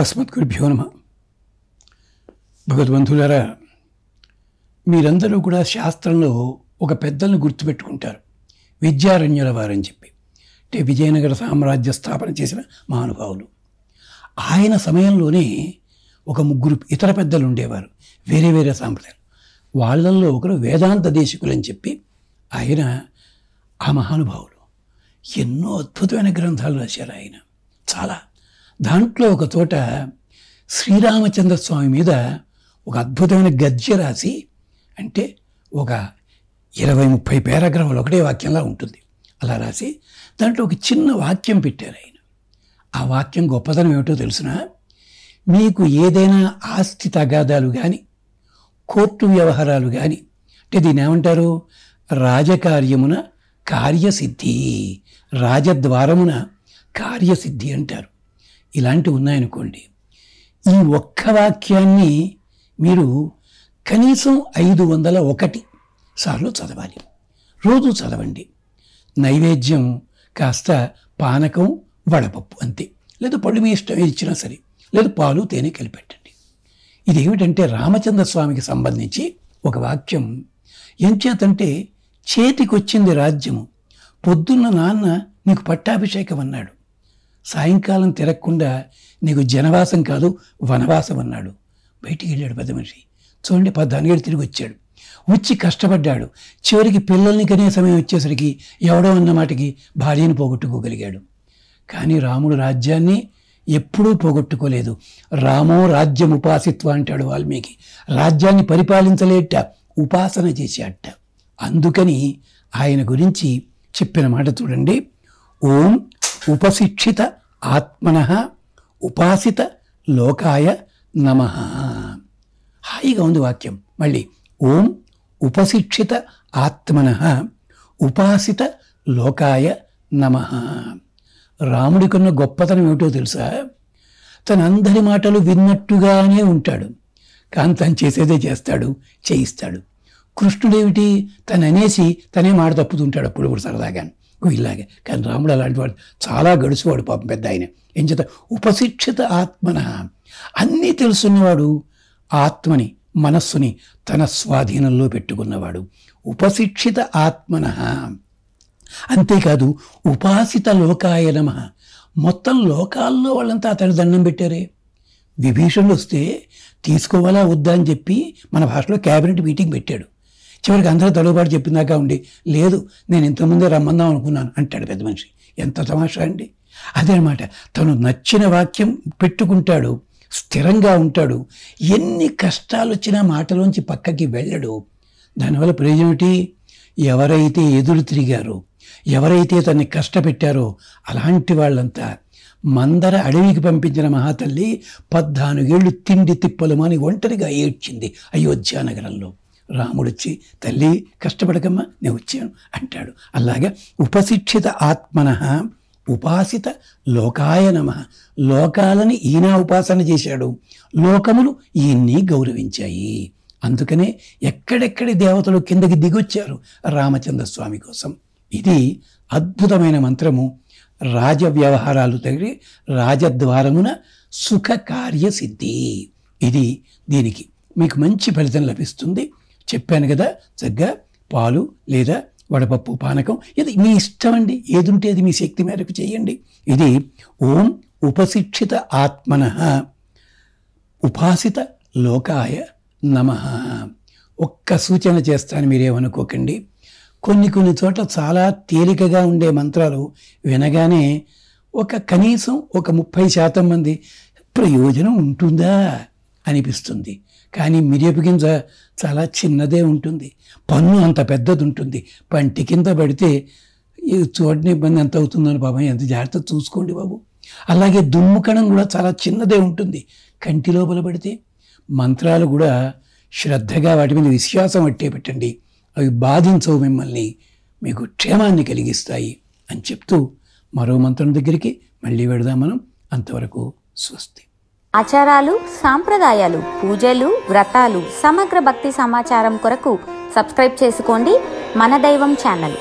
అస్మద్గురుభ్యో భ్యోనమ భగవద్బంధులారా మీరందరూ కూడా శాస్త్రంలో ఒక పెద్దలను గుర్తుపెట్టుకుంటారు విద్యారణ్యుల వారని చెప్పి అంటే విజయనగర సామ్రాజ్య స్థాపన చేసిన మహానుభావులు ఆయన సమయంలోనే ఒక ముగ్గురు ఇతర పెద్దలు ఉండేవారు వేరే వేరే సాంప్రదాయాలు వాళ్ళల్లో ఒకరు వేదాంత అని చెప్పి ఆయన ఆ మహానుభావులు ఎన్నో అద్భుతమైన గ్రంథాలు రాశారు ఆయన చాలా దాంట్లో ఒక చోట శ్రీరామచంద్ర స్వామి మీద ఒక అద్భుతమైన గద్య రాసి అంటే ఒక ఇరవై ముప్పై పేరాగ్రాములు ఒకటే వాక్యంలా ఉంటుంది అలా రాసి దాంట్లో ఒక చిన్న వాక్యం పెట్టారు ఆయన ఆ వాక్యం గొప్పతనం ఏమిటో తెలుసిన మీకు ఏదైనా ఆస్తి తగాదాలు కానీ కోర్టు వ్యవహారాలు కానీ అంటే దీని ఏమంటారు రాజకార్యమున కార్యసిద్ధి రాజద్వారమున కార్యసిద్ధి అంటారు ఇలాంటివి ఉన్నాయనుకోండి ఈ ఒక్క వాక్యాన్ని మీరు కనీసం ఐదు వందల ఒకటి సార్లు చదవాలి రోజు చదవండి నైవేద్యం కాస్త పానకం వడపప్పు అంతే లేదా పళ్ళు మీ ఇష్టం ఇచ్చినా సరే లేదా పాలు తేనె కలిపెట్టండి ఇది ఏమిటంటే రామచంద్ర స్వామికి సంబంధించి ఒక వాక్యం ఎంచేతంటే చేతికొచ్చింది రాజ్యము పొద్దున్న నాన్న నీకు పట్టాభిషేకం అన్నాడు సాయంకాలం తిరగకుండా నీకు జనవాసం కాదు వనవాసం అన్నాడు బయటికి వెళ్ళాడు పెద్ద మనిషి చూడండి పద్నాలుగేళ్ళు తిరిగి వచ్చాడు వచ్చి కష్టపడ్డాడు చివరికి పిల్లల్ని కనే సమయం వచ్చేసరికి ఎవడో అన్న మాటకి భార్యను పోగొట్టుకోగలిగాడు కానీ రాముడు రాజ్యాన్ని ఎప్పుడూ పోగొట్టుకోలేదు రామో ఉపాసిత్వ అంటాడు వాల్మీకి రాజ్యాన్ని పరిపాలించలేట ఉపాసన చేసేట అందుకని ఆయన గురించి చెప్పిన మాట చూడండి ఓం ఉపశిక్షిత ఆత్మన ఉపాసిత లోకాయ నమ హాయిగా ఉంది వాక్యం మళ్ళీ ఓం ఉపశిక్షిత ఆత్మన ఉపాసిత లోకాయ నమ రాముడికున్న గొప్పతనం ఏమిటో తెలుసా తనందరి మాటలు విన్నట్టుగానే ఉంటాడు కాంతం చేసేదే చేస్తాడు చేయిస్తాడు కృష్ణుడేమిటి తను అనేసి తనే మాట తప్పుతుంటాడు అప్పుడు కూడా సరదాగా ఇలాగే కానీ రాముడు అలాంటి వాడు చాలా గడుచువాడు పాపం పెద్ద ఆయన ఏం చేత ఉపశిక్షిత ఆత్మన అన్నీ తెలుసున్నవాడు ఆత్మని మనస్సుని తన స్వాధీనంలో పెట్టుకున్నవాడు ఉపశిక్షిత ఆత్మన అంతేకాదు ఉపాసిత లోకాయ నమ మొత్తం లోకాల్లో వాళ్ళంతా అతడు దండం పెట్టారే విభీషణులు వస్తే తీసుకోవాలా వద్దా అని చెప్పి మన భాషలో క్యాబినెట్ మీటింగ్ పెట్టాడు చివరికి అందరూ తలుగుబాటు చెప్పిందాకా ఉండి లేదు నేను ఇంతకుముందే రమ్మందాం అనుకున్నాను అంటాడు పెద్ద మనిషి ఎంత తమాషా అండి అదేనమాట తను నచ్చిన వాక్యం పెట్టుకుంటాడు స్థిరంగా ఉంటాడు ఎన్ని కష్టాలు వచ్చినా మాటలోంచి పక్కకి వెళ్ళడు దానివల్ల ప్రయోజనం ఏమిటి ఎవరైతే ఎదురు తిరిగారో ఎవరైతే తన్ని కష్టపెట్టారో అలాంటి వాళ్ళంతా మందర అడవికి పంపించిన మహాతల్లి పద్నాలుగేళ్లు తిండి తిప్పలు మాని ఒంటరిగా ఏడ్చింది అయోధ్య నగరంలో రాముడు వచ్చి తల్లి కష్టపడకమ్మా నేను వచ్చాను అంటాడు అలాగే ఉపశిక్షిత ఆత్మన ఉపాసిత లోకాయ నమ లోకాలని ఈయన ఉపాసన చేశాడు లోకములు ఈయన్ని గౌరవించాయి అందుకనే ఎక్కడెక్కడి దేవతలు కిందకి దిగొచ్చారు రామచంద్ర స్వామి కోసం ఇది అద్భుతమైన మంత్రము రాజ వ్యవహారాలు తగిలి రాజద్వారమున సుఖ కార్యసిద్ధి ఇది దీనికి మీకు మంచి ఫలితం లభిస్తుంది చెప్పాను కదా చక్కగా పాలు లేదా వడపప్పు పానకం ఇది మీ ఇష్టం అండి ఉంటే అది మీ శక్తి మేరకు చేయండి ఇది ఓం ఉపశిక్షిత ఆత్మన ఉపాసిత లోకాయ నమ ఒక్క సూచన చేస్తాను మీరేమనుకోకండి కొన్ని కొన్ని చోట్ల చాలా తేలికగా ఉండే మంత్రాలు వినగానే ఒక కనీసం ఒక ముప్పై శాతం మంది ప్రయోజనం ఉంటుందా అనిపిస్తుంది కానీ మిరియపు గింజ చాలా చిన్నదే ఉంటుంది పన్ను అంత పెద్దది ఉంటుంది పంటి కింద పడితే చూడని ఇబ్బంది ఎంత అవుతుందని బాబు ఎంత జాగ్రత్త చూసుకోండి బాబు అలాగే దుమ్ము కణం కూడా చాలా చిన్నదే ఉంటుంది కంటి లోపల పడితే మంత్రాలు కూడా శ్రద్ధగా వాటి మీద విశ్వాసం అట్టే పెట్టండి అవి బాధించవు మిమ్మల్ని మీకు క్షేమాన్ని కలిగిస్తాయి అని చెప్తూ మరో మంత్రం దగ్గరికి మళ్ళీ పెడదాం మనం అంతవరకు స్వస్తి ఆచారాలు సాంప్రదాయాలు పూజలు వ్రతాలు సమగ్ర భక్తి సమాచారం కొరకు సబ్స్క్రైబ్ చేసుకోండి మన దైవం ఛానల్